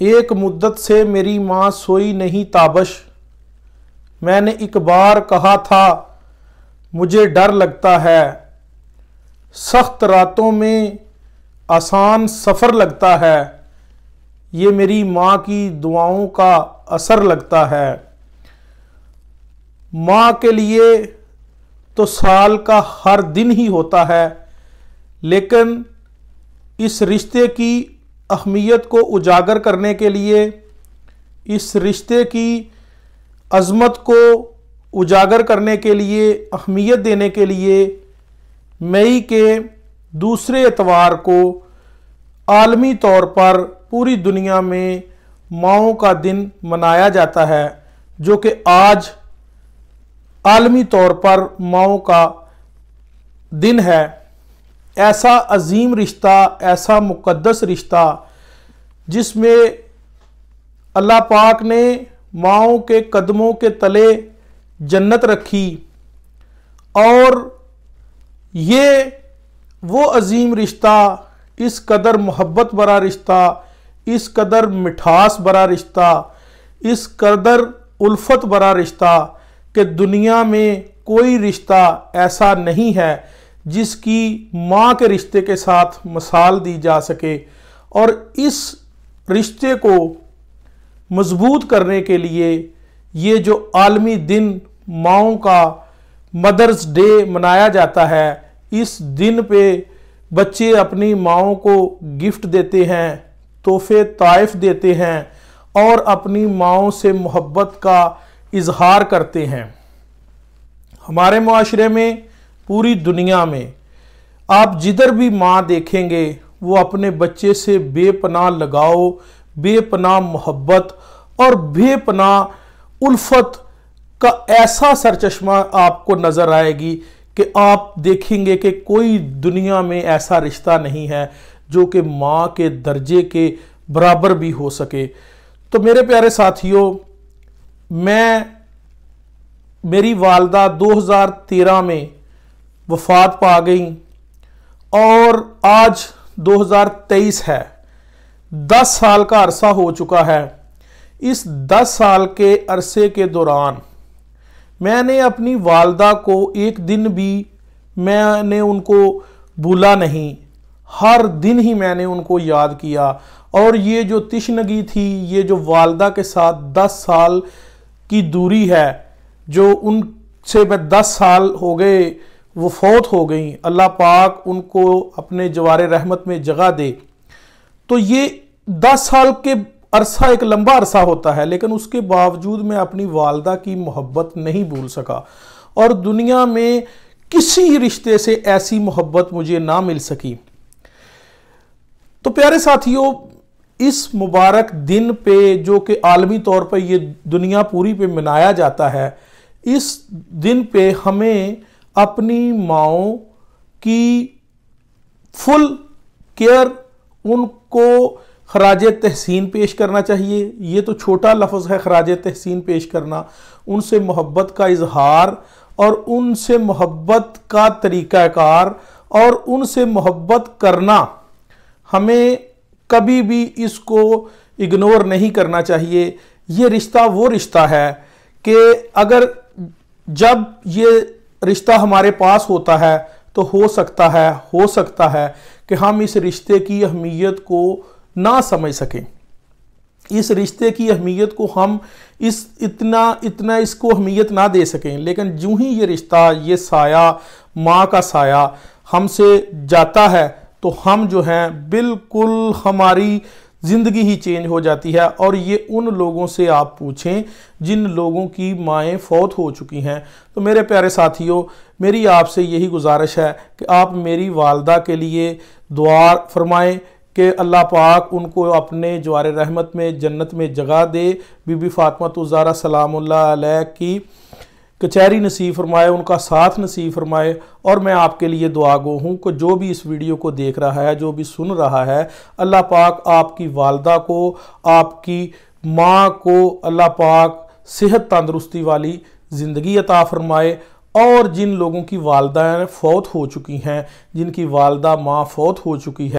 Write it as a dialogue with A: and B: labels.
A: एक मुद्दत से मेरी माँ सोई नहीं ताबश मैंने एक बार कहा था मुझे डर लगता है सख्त रातों में आसान सफ़र लगता है ये मेरी माँ की दुआओं का असर लगता है माँ के लिए तो साल का हर दिन ही होता है लेकिन इस रिश्ते की अहमियत को उजागर करने के लिए इस रिश्ते की अज़मत को उजागर करने के लिए अहमियत देने के लिए मई के दूसरे एतवार को आलमी तौर पर पूरी दुनिया में माओ का दिन मनाया जाता है जो कि आज आलमी तौर पर माओ का दिन है ऐसा अजीम रिश्ता ऐसा मुक़दस रिश्ता जिसमें अल्लाह पाक ने माओ के कदमों के तले जन्नत रखी और ये वो अजीम रिश्ता इस कदर मोहब्बत भरा रिश्ता इस कदर मिठास भरा रिश्ता इस कदर उल्फत भरा रिश्ता कि दुनिया में कोई रिश्ता ऐसा नहीं है जिसकी माँ के रिश्ते के साथ मसाल दी जा सके और इस रिश्ते को मजबूत करने के लिए ये जो आलमी दिन माओ का मदर्स डे मनाया जाता है इस दिन पे बच्चे अपनी माओ को गिफ्ट देते हैं तोहफे ताइफ देते हैं और अपनी माओ से मोहब्बत का इजहार करते हैं हमारे माशरे में पूरी दुनिया में आप जिधर भी माँ देखेंगे वो अपने बच्चे से बेपना लगाओ बेपना मोहब्बत और बेपना उल्फत का ऐसा सरचश्मा आपको नज़र आएगी कि आप देखेंगे कि कोई दुनिया में ऐसा रिश्ता नहीं है जो कि माँ के दर्जे के बराबर भी हो सके तो मेरे प्यारे साथियों मैं मेरी वालदा 2013 में वफात पा गई और आज 2023 है 10 साल का अरसा हो चुका है इस 10 साल के अरसे के दौरान मैंने अपनी वालदा को एक दिन भी मैंने उनको भूला नहीं हर दिन ही मैंने उनको याद किया और ये जो तिशनगी थी ये जो वालदा के साथ 10 साल की दूरी है जो उनसे मैं 10 साल हो गए वो फौत हो गई अल्लाह पाक उनको अपने जवार रहमत में जगह दे तो ये दस साल के अरसा एक लंबा अरसा होता है लेकिन उसके बावजूद मैं अपनी वालदा की मोहब्बत नहीं भूल सका और दुनिया में किसी रिश्ते से ऐसी मोहब्बत मुझे ना मिल सकी तो प्यारे साथियों इस मुबारक दिन पे जो कि आलमी तौर पर ये दुनिया पूरी पे मनाया जाता है इस दिन पे हमें अपनी माओ की फुल केयर उनको खराज तहसीन पेश करना चाहिए ये तो छोटा लफ्ज़ है खराज तहसीन पेश करना उनसे मोहब्बत का इजहार और उनसे मोहब्बत का तरीक़ाकार और उनसे मोहब्बत करना हमें कभी भी इसको इग्नोर नहीं करना चाहिए ये रिश्ता वो रिश्ता है कि अगर जब ये रिश्ता हमारे पास होता है तो हो सकता है हो सकता है कि हम इस रिश्ते की अहमियत को ना समझ सकें इस रिश्ते की अहमियत को हम इस इतना इतना इसको अहमियत ना दे सकें लेकिन जूँ ही ये रिश्ता ये साया माँ का साया हमसे जाता है तो हम जो हैं बिल्कुल हमारी ज़िंदगी ही चेंज हो जाती है और ये उन लोगों से आप पूछें जिन लोगों की माएँ फौत हो चुकी हैं तो मेरे प्यारे साथियों मेरी आपसे यही गुजारिश है कि आप मेरी वालदा के लिए दुआ फरमाएँ कि अल्लाह पाक उनको अपने जवार रहमत में जन्नत में जगह दे बीबी फ़ातमत तो ज़ारा सलाम की कचहरी नसीब फरमाए उनका साथ नसीब फरमाए और मैं आपके लिए दुआ गो हूँ कि जो भी इस वीडियो को देख रहा है जो भी सुन रहा है अल्लाह पाक आपकी वालदा को आपकी माँ को अल्लाह पाक सेहत तंदरुस्ती वाली ज़िंदगी अता फरमाए और जिन लोगों की वालदाएँ फौत हो चुकी हैं जिनकी वालदा माँ फौत हो चुकी है